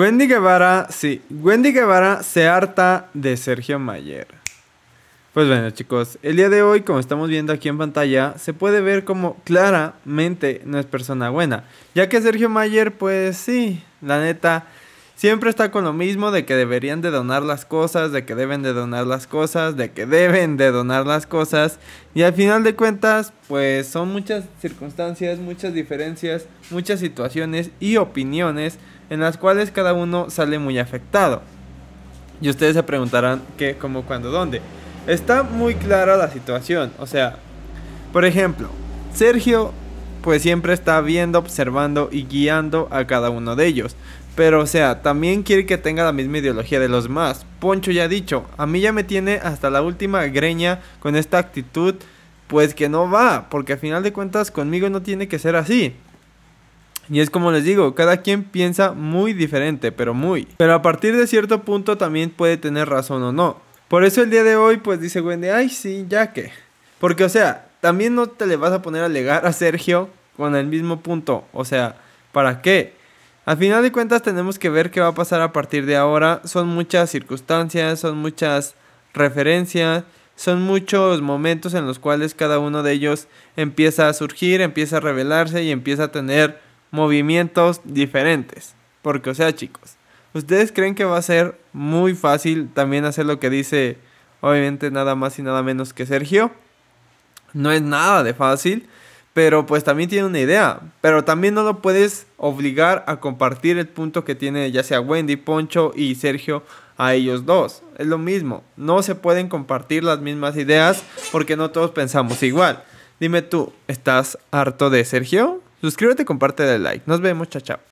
Wendy Guevara, sí, Wendy Guevara se harta de Sergio Mayer. Pues bueno chicos, el día de hoy como estamos viendo aquí en pantalla se puede ver como claramente no es persona buena, ya que Sergio Mayer pues sí, la neta Siempre está con lo mismo de que deberían de donar las cosas, de que deben de donar las cosas, de que deben de donar las cosas. Y al final de cuentas, pues son muchas circunstancias, muchas diferencias, muchas situaciones y opiniones en las cuales cada uno sale muy afectado. Y ustedes se preguntarán qué, cómo, cuándo, dónde. Está muy clara la situación. O sea, por ejemplo, Sergio pues siempre está viendo, observando y guiando a cada uno de ellos. Pero, o sea, también quiere que tenga la misma ideología de los más. Poncho ya ha dicho, a mí ya me tiene hasta la última greña con esta actitud, pues que no va, porque al final de cuentas conmigo no tiene que ser así. Y es como les digo, cada quien piensa muy diferente, pero muy. Pero a partir de cierto punto también puede tener razón o no. Por eso el día de hoy, pues dice Wendy, ay sí, ya que. Porque, o sea, también no te le vas a poner a alegar a Sergio con el mismo punto. O sea, ¿para qué? Al final de cuentas tenemos que ver qué va a pasar a partir de ahora. Son muchas circunstancias, son muchas referencias, son muchos momentos en los cuales cada uno de ellos empieza a surgir, empieza a revelarse y empieza a tener movimientos diferentes. Porque, o sea, chicos, ¿ustedes creen que va a ser muy fácil también hacer lo que dice, obviamente, nada más y nada menos que Sergio? No es nada de fácil pero pues también tiene una idea. Pero también no lo puedes obligar a compartir el punto que tiene ya sea Wendy, Poncho y Sergio a ellos dos. Es lo mismo, no se pueden compartir las mismas ideas porque no todos pensamos igual. Dime tú, ¿estás harto de Sergio? Suscríbete, comparte, dale like. Nos vemos, chao, chao.